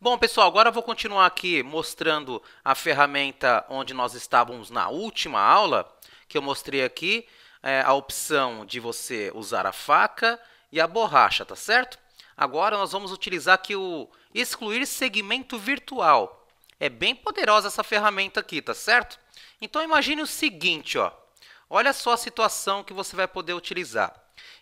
Bom, pessoal, agora eu vou continuar aqui mostrando a ferramenta onde nós estávamos na última aula, que eu mostrei aqui, é, a opção de você usar a faca e a borracha, tá certo? Agora nós vamos utilizar aqui o excluir segmento virtual. É bem poderosa essa ferramenta aqui, tá certo? Então imagine o seguinte, ó. Olha só a situação que você vai poder utilizar.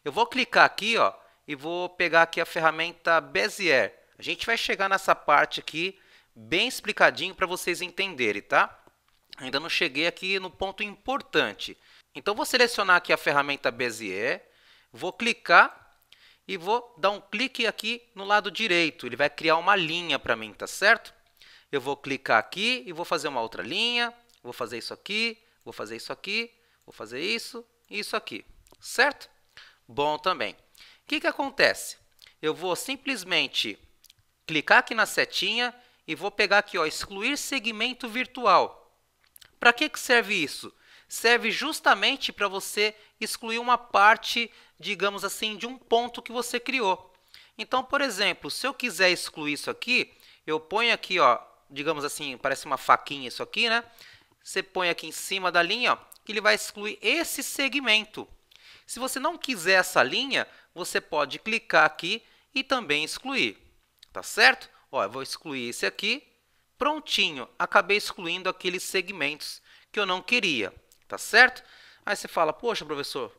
Eu vou clicar aqui, ó, e vou pegar aqui a ferramenta Bezier. A gente vai chegar nessa parte aqui bem explicadinho para vocês entenderem, tá? Ainda não cheguei aqui no ponto importante. Então vou selecionar aqui a ferramenta Bezier, vou clicar e vou dar um clique aqui no lado direito. Ele vai criar uma linha para mim, tá certo? Eu vou clicar aqui e vou fazer uma outra linha, vou fazer isso aqui, vou fazer isso aqui, vou fazer isso e isso aqui, certo? Bom também. O que, que acontece? Eu vou simplesmente clicar aqui na setinha e vou pegar aqui, ó, excluir segmento virtual. Para que, que serve isso? Serve justamente para você excluir uma parte, digamos assim, de um ponto que você criou. Então, por exemplo, se eu quiser excluir isso aqui, eu ponho aqui, ó, digamos assim, parece uma faquinha isso aqui, né? Você põe aqui em cima da linha, ó, que ele vai excluir esse segmento. Se você não quiser essa linha, você pode clicar aqui e também excluir tá certo? Ó, eu vou excluir esse aqui. Prontinho, acabei excluindo aqueles segmentos que eu não queria, tá certo? Aí você fala, poxa, professor,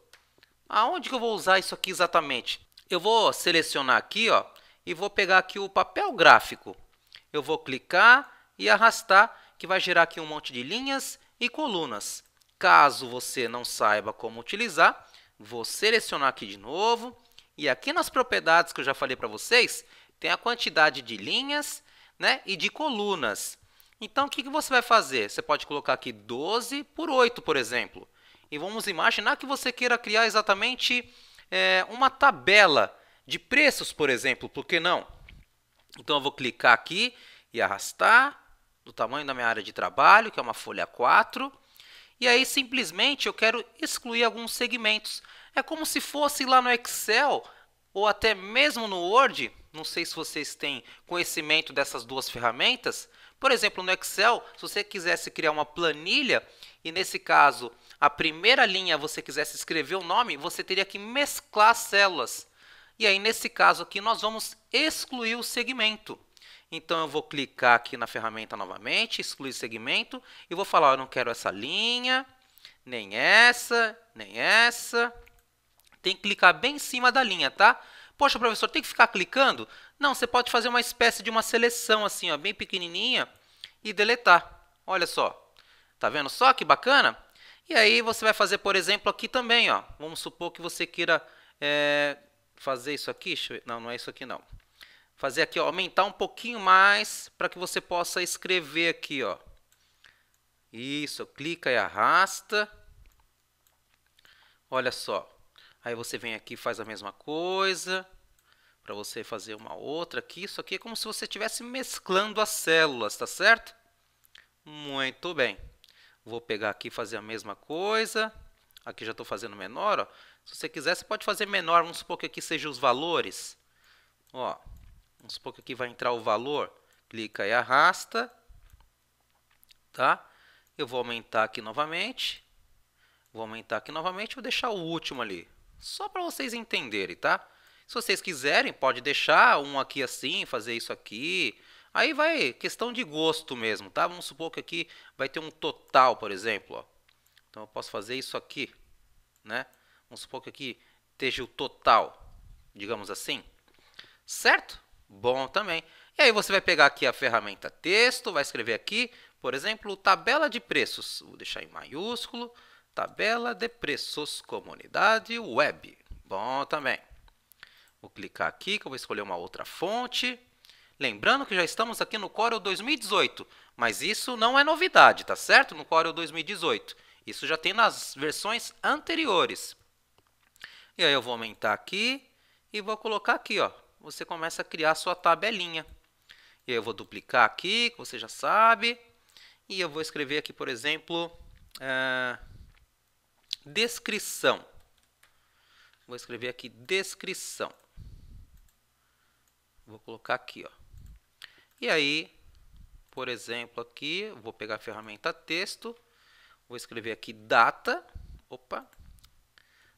aonde que eu vou usar isso aqui exatamente? Eu vou selecionar aqui, ó, e vou pegar aqui o papel gráfico. Eu vou clicar e arrastar, que vai gerar aqui um monte de linhas e colunas. Caso você não saiba como utilizar, vou selecionar aqui de novo. E aqui nas propriedades que eu já falei para vocês, tem a quantidade de linhas né, e de colunas. Então, o que, que você vai fazer? Você pode colocar aqui 12 por 8, por exemplo. E vamos imaginar que você queira criar exatamente é, uma tabela de preços, por exemplo, por que não? Então, eu vou clicar aqui e arrastar do tamanho da minha área de trabalho, que é uma folha 4. E aí, simplesmente, eu quero excluir alguns segmentos. É como se fosse lá no Excel ou até mesmo no Word, não sei se vocês têm conhecimento dessas duas ferramentas. Por exemplo, no Excel, se você quisesse criar uma planilha e nesse caso a primeira linha você quisesse escrever o nome, você teria que mesclar células. E aí nesse caso aqui nós vamos excluir o segmento. Então eu vou clicar aqui na ferramenta novamente, excluir segmento e vou falar, eu não quero essa linha, nem essa, nem essa. Tem que clicar bem em cima da linha, tá? Poxa, professor, tem que ficar clicando? Não, você pode fazer uma espécie de uma seleção assim, ó, bem pequenininha e deletar. Olha só. Tá vendo só que bacana? E aí você vai fazer, por exemplo, aqui também, ó. Vamos supor que você queira é, fazer isso aqui. Não, não é isso aqui não. Fazer aqui, ó, aumentar um pouquinho mais para que você possa escrever aqui, ó. Isso, clica e arrasta. Olha só. Aí você vem aqui e faz a mesma coisa para você fazer uma outra aqui. Isso aqui é como se você estivesse mesclando as células, tá certo? Muito bem. Vou pegar aqui e fazer a mesma coisa. Aqui já estou fazendo menor. Ó. Se você quiser, você pode fazer menor. Vamos supor que aqui sejam os valores. Ó, vamos supor que aqui vai entrar o valor. Clica e arrasta. Tá? Eu vou aumentar aqui novamente. Vou aumentar aqui novamente. Vou deixar o último ali. Só para vocês entenderem, tá? Se vocês quiserem, pode deixar um aqui assim, fazer isso aqui. Aí vai questão de gosto mesmo, tá? Vamos supor que aqui vai ter um total, por exemplo, ó. Então eu posso fazer isso aqui, né? Vamos supor que aqui esteja o total, digamos assim. Certo? Bom também. E aí você vai pegar aqui a ferramenta texto, vai escrever aqui, por exemplo, tabela de preços. Vou deixar em maiúsculo. Tabela de preços comunidade web. Bom também. Vou clicar aqui que eu vou escolher uma outra fonte. Lembrando que já estamos aqui no Corel 2018, mas isso não é novidade, tá certo? No Corel 2018. Isso já tem nas versões anteriores. E aí eu vou aumentar aqui e vou colocar aqui, ó. Você começa a criar a sua tabelinha. E aí eu vou duplicar aqui, que você já sabe. E eu vou escrever aqui, por exemplo, eh, Descrição. Vou escrever aqui descrição. Vou colocar aqui, ó. E aí, por exemplo, aqui, vou pegar a ferramenta texto, vou escrever aqui data. Opa.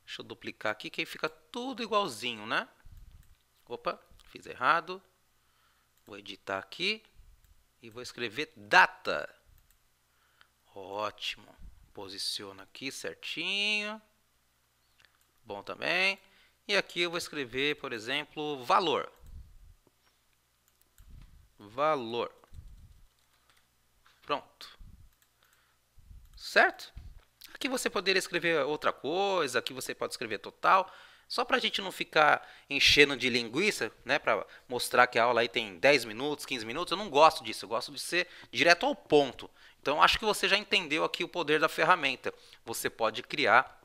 Deixa eu duplicar aqui que aí fica tudo igualzinho, né? Opa, fiz errado. Vou editar aqui e vou escrever data. Ótimo. Posiciona aqui certinho. Bom também. E aqui eu vou escrever, por exemplo, valor. Valor. Pronto. Certo? Aqui você poderia escrever outra coisa, aqui você pode escrever total, só para a gente não ficar enchendo de linguiça, né, para mostrar que a aula aí tem 10 minutos, 15 minutos, eu não gosto disso, eu gosto de ser direto ao ponto. Então, acho que você já entendeu aqui o poder da ferramenta. Você pode criar,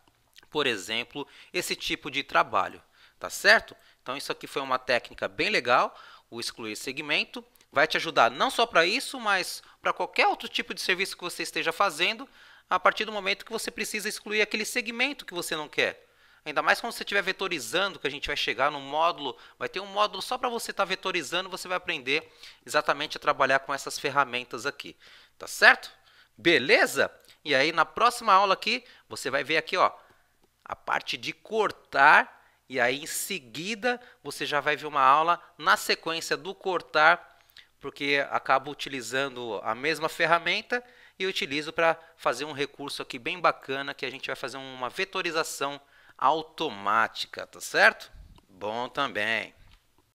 por exemplo, esse tipo de trabalho, tá certo? Então, isso aqui foi uma técnica bem legal, o excluir segmento. Vai te ajudar não só para isso, mas para qualquer outro tipo de serviço que você esteja fazendo, a partir do momento que você precisa excluir aquele segmento que você não quer. Ainda mais quando você estiver vetorizando, que a gente vai chegar no módulo, vai ter um módulo só para você estar tá vetorizando, você vai aprender exatamente a trabalhar com essas ferramentas aqui. Tá certo? Beleza? E aí na próxima aula aqui, você vai ver aqui, ó, a parte de cortar e aí em seguida você já vai ver uma aula na sequência do cortar, porque acabo utilizando a mesma ferramenta e utilizo para fazer um recurso aqui bem bacana que a gente vai fazer uma vetorização automática, tá certo? Bom também.